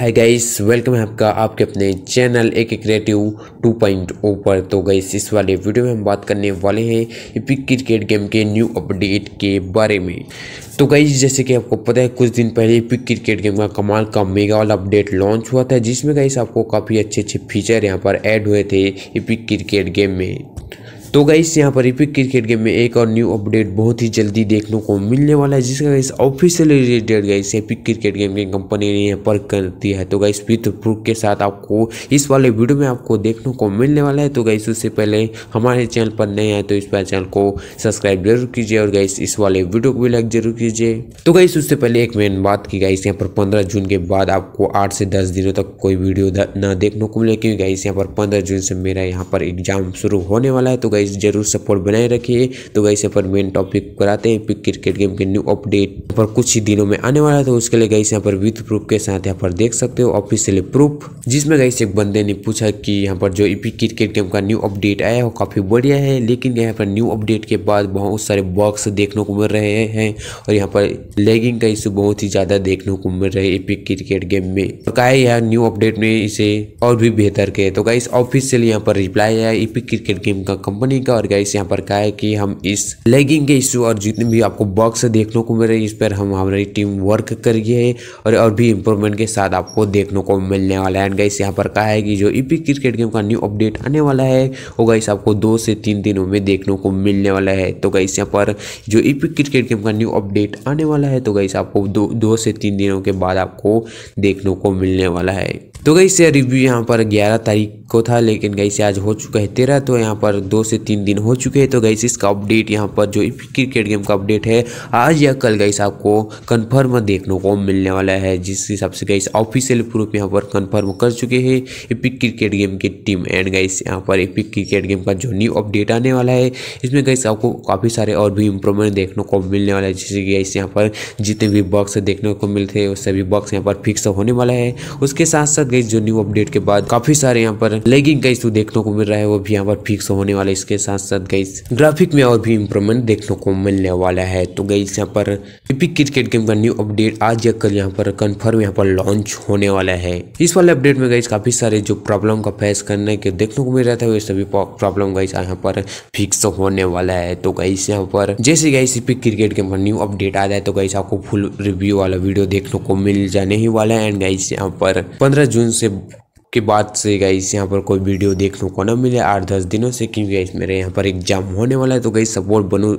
है guys welcome है आपका आपके अपने चैनल एक क्रिएटिव टू पॉइंट ओ पर तो गाइस इस वाले वीडियो में हम बात करने वाले हैं इपिक क्रिकेट गेम के न्यू अपडेट के बारे में तो गाइस जैसे कि आपको पता है कुछ दिन पहले इपिक क्रिकेट गेम का कमाल का मेगा वाला अपडेट लॉन्च हुआ था जिसमें गाइस आपको काफ़ी अच्छे अच्छे फीचर यहाँ पर ऐड हुए थे इपिक क्रिकेट गेम में तो गाइस यहाँ पर इपिक क्रिकेट गेम में एक और न्यू अपडेट बहुत ही जल्दी देखने को मिलने वाला है जिसका guys official related guys epic cricket game की कंपनी ने यहाँ पर दी है तो गाइस विथ प्रूफ के साथ आपको इस वाले वीडियो में आपको देखने को मिलने वाला है तो गाइस उससे पहले हमारे चैनल पर नए आए तो इस वाले चैनल को सब्सक्राइब जरूर कीजिए और गाइस इस वाले वीडियो को भी लाइक जरूर कीजिए तो गाइस उससे पहले एक मेन बात की गाइस यहाँ पर पंद्रह जून के बाद आपको आठ से दस दिनों तक कोई वीडियो न देखने को मिले क्योंकि गाइस यहाँ पर पंद्रह जून से मेरा यहाँ पर एग्जाम शुरू होने वाला है तो गाइस गाइस जरूर सपोर्ट बनाए रखिए तो गाइस यहाँ पर मेन टॉपिक पर आते हैं क्रिकेट गेम के न्यू अपडेट पर कुछ ही दिनों में आने वाला है तो उसके लिए गाइस यहाँ पर विथ प्रूफ के साथ यहाँ पर देख सकते हो ऑफिशियल प्रूफ जिसमें गाइस एक बंदे ने पूछा कि यहाँ पर जो ईपी क्रिकेट गेम का न्यू अपडेट आया है वो काफ़ी बढ़िया है लेकिन यहाँ पर न्यू अपडेट के बाद बहुत सारे बॉक्स देखने को मिल रहे हैं और यहाँ पर लेगिंग का इशू बहुत ही ज़्यादा देखने को मिल रहा तो है एपिक क्रिकेट गेम में और कहा यार न्यू अपडेट में इसे और भी बेहतर के तो गाइस ऑफिशियल यहाँ पर रिप्लाई आया एपिक क्रिकेट गेम का कंपनी कंपनी का और गाइस यहाँ पर कहा है कि हम इस लेगिंग के इशू और जितने भी आपको बॉक्स देखने को मिल रहे इस पर हम हमारी टीम वर्क कर करी है और और भी इम्प्रूवमेंट के साथ आपको देखने को मिलने वाला है एंड गाइस यहाँ पर कहा है कि जो ई क्रिकेट गेम का न्यू अपडेट आने वाला है वो गाइस आपको दो से तीन दिनों में देखने को मिलने वाला है तो गाइस यहाँ पर जो ई क्रिकेट गेम का न्यू अपडेट आने वाला है तो गाइस आपको दो से तीन दिनों के बाद आपको देखने को मिलने वाला है तो गई से रिव्यू यहाँ पर 11 तारीख को था लेकिन गई से आज हो चुका है 13 तो यहाँ पर दो से से तीन दिन हो चुके हैं तो गाइस इसका अपडेट यहाँ पर जो क्रिकेट गेम का अपडेट है आज या कल गाइस आपको कन्फर्म देखने को मिलने वाला है जिस हिसाब से गाइस ऑफिशियल प्रूफ यहाँ पर कन्फर्म कर चुके हैं एपिक क्रिकेट गेम की टीम एंड गाइस यहाँ पर एपिक क्रिकेट गेम का जो न्यू अपडेट आने वाला है इसमें गाइस आपको काफ़ी सारे और भी इंप्रूवमेंट देखने को मिलने वाला है जैसे कि गाइस यहाँ पर जितने भी बॉक्स देखने को मिलते हैं वो सभी बॉक्स यहाँ पर फिक्स होने वाला है उसके साथ साथ गाइस जो न्यू अपडेट के बाद काफ़ी सारे यहाँ पर लेगिंग गाइस तो देखने को मिल रहा है वो भी यहाँ पर फिक्स होने वाला है के साथ साथ गई ग्राफिक में और भी इम्प्रूवमेंट देखने को मिलने वाला है तो गई यहाँ पर एपिक क्रिकेट गेम का न्यू अपडेट आज या कल यहाँ पर कन्फर्म यहाँ पर लॉन्च होने वाला है इस वाले अपडेट में गई काफी सारे जो प्रॉब्लम का फेस करने के देखने को मिल रहा था वे सभी प्रॉब्लम गई यहाँ पर फिक्स होने वाला है तो गई यहाँ पर जैसे गई इपिक क्रिकेट गेम पर न्यू अपडेट आ जाए तो गई आपको फुल रिव्यू वाला वीडियो देखने को मिल जाने ही वाला है एंड गई यहाँ पर पंद्रह जून से के बाद से गाइस यहाँ पर कोई वीडियो देखने को ना मिले आठ दस दिनों से क्योंकि गाइस मेरे यहाँ पर एग्जाम होने वाला है तो गाइस सपोर्ट बनो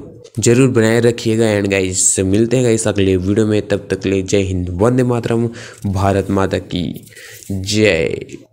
जरूर बनाए रखिएगा एंड गाइस मिलते हैं गाइस अगले वीडियो में तब तक ले जय हिंद वंदे मातरम भारत माता की जय